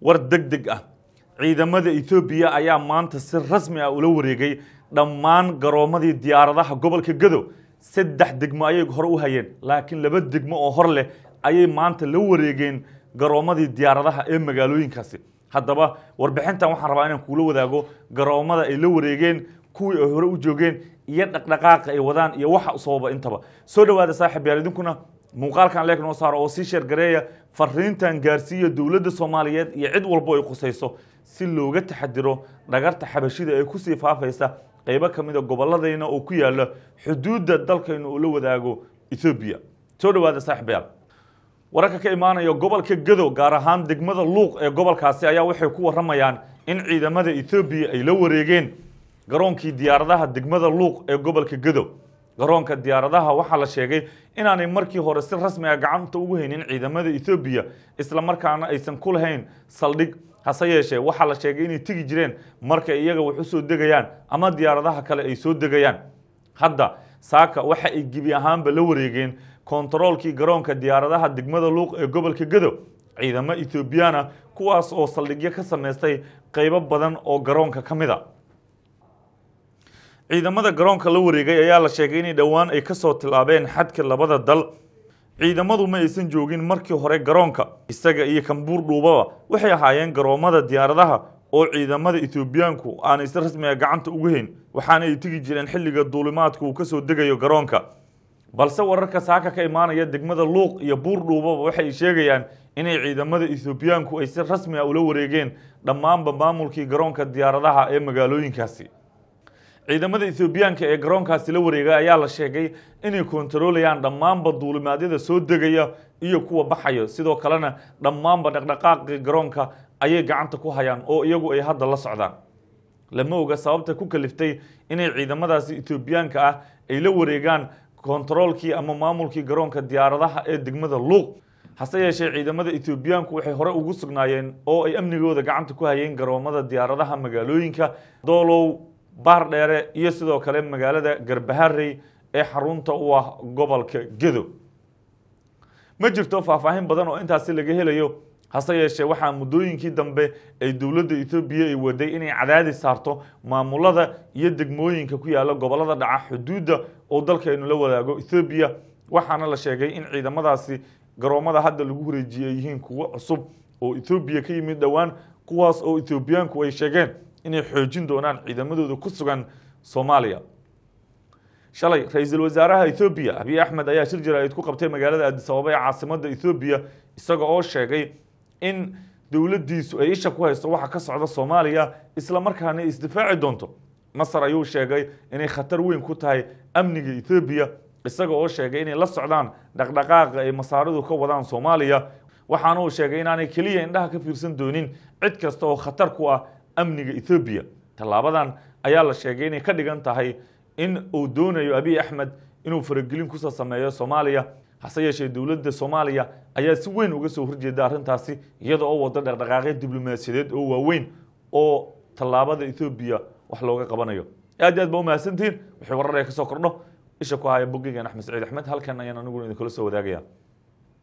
war deg deg ah ciidamada ethoobiya ayaa maanta si rasmi ah ula wareegay dhammaan garoomadii diyaaradaha gobolka gadow saddex degmo ayay hore u hayeen laakiin laba degmo oo hor leh ayay maanta la wareegeen garoomadii diyaaradaha ee magaalooyinkaasi haddaba warbixintan waxaan rabaa inaan kuula wadaago garoomada ay la wareegeen kuwii ay hore u joogeen iyo dhaqdhaqaaqa ay wadaan iyo waxa usababa intaba soo dhowaada saaxiib idinkuna muuqaalkan leeg noo saaro oo sii sheergareeya fariintan gaarsiiya dowladda soomaaliyeed iyo cid walbo ay khusayso si looga taxadiro dhagarta xabashida ee kusii faafaysa qaybo ka a ah gobolladayna oo ku yaalla xuduudda dalkaynu uu la wadaago ethoobiya soo dhawaada saaxiibayaal wararka ka imaanaya gobolka gadow gaar ahaan degmada luuq ee gobolkaasi ayaa waxay ku warramayaan in ciidamada ethoobiya ay la wareegeen garoonkii diyaaradaha degmada luuq ee gobolka gadow garoonka diyaaradaha waxaa la sheegay inaanay markii hore si rasmi ah gacanta ugu haynin ciidamada ethoobiya isla markaana aysan ku lahayn saldhig hase yeeshee waxaa la sheegay inay tegi jireen markay iyaga wax u soo degayaan ama diyaaradaha kale ay soo degayaan hadda saaka waxa ay gebi ahaanba la wareegeen kontaroolkii garoonka diyaaradaha degmada luuq ee gobolka gadow ciidamo ethoobiyaana kuwaas oo saldhigyo ka samaystay qaybo badan oo garoonka ka mid a ah ciidamada garoonka la wareegay ayaa la sheegay inay dhowaan ay kasoo soo tilaabeen xadka labada dal ciidamadu ma aysan joogin markii hore garoonka isaga iyo kambuur dhuubaba waxay ahaayeen garoomada diyaaradaha oo ciidamada etoobiyaanku aanay si rasmi rasmiga gacanta ugu hayn waxaana ay tegi jireen xilliga duulimaadku uu kasoo degayo garoonka balse wararka saaka ka imaanaya degmada luuq iyo buur dhuubaba waxay sheegayaan inay ciidamada etoobiyaanku ay si rasmi rasmiga ah ula wareegeen dhammaanba maamulkii garoonka diyaaradaha ee magaalooyinkaasi ciidamada ethoobiyaanka ee garoonkaasi la wareegay ayaa la sheegay inay koontaroolayaan dhammaanba duulimaadyada soo degaya iyo kuwa baxaya sidoo kalena dhammaanba dhaqdhaqaaqii garoonka ayay gacanta ku hayaan oo iyagu ay hadda la socdaan lama oga sababta ku kaliftay inay ciidamadaasi ethoobiyaanka ah ay la wareegaan koontaroolkii ama maamulkii garoonka diyaaradaha ee degmada luuq hase yeeshee ciidamada ethoobiyaanku waxay hore ugu sugnaayeen oo ay amnigooda gacanta ku hayeen garoomada diyaaradaha magaalooyinka doolow baar dheere iyo sidoo kale magaalada garbaharey ee xarunta u ah gobolka gedo ma jirto faahfaahin badan oo intaasi laga helayo hase yeeshee waxaa muddooyinkii dambe ay dowladda etoobiya ay waday inay cadaadi saarto maamulada iyo degmooyinka ku yaalla gobollada dhaca xuduudda oo dalkaynu la wadaago ethoobiya waxaana la sheegay in ciidamadaasi garoommada hadda lagu horeejiye ay yihiin kuwo cusub oo ethoobiya ka yimid dhowaan kuwaas oo ethoobiyaanku ay sheegeen inay xoojin doonaan ciidamadooda ku sugan soomaaliya shalay ra-iisul wasaaraha ethoobiya abiy axmed ayaa shir jaraa'id ku qabtay magaalada addis ababa ee caasimadda ethoobiya isaga oo sheegay in dowladdiisu ay isha ku haysto waxa ka socda soomaaliya isla markaana isdifaaci doonto masar ayuu sheegay inay khatar weyn ku tahay amniga ethoobiya isaga oo sheegay inay la socdaan dhaqdhaqaaqa ay masaaridu ka wadaan soomaaliya waxaana uu sheegay inaanay keliya indhaha ka fiirsan doonin cid kasta oo khatar ku ah amniga ethoobiya tallaabadan ayaa la sheegay inay ka dhigan tahay in uu doonayo abiy axmed inuu faragelin kusoo sameeyo soomaaliya hase yeeshee dowladda soomaaliya ayaa si weyn uga soo horjeeda arrintaasi iyada oo wada dhaqdhaqaaqyo diblomaasiyadeed oo waaweyn oo tallaabada ethoobiya wax looga qabanayo aad iyo aad baa u mahadsantihiin wixii warar ka kasoo kordho isha ku haya bogigeen axmed saciid axmed halkan ayaan aniguna idinkula soo wadaagaya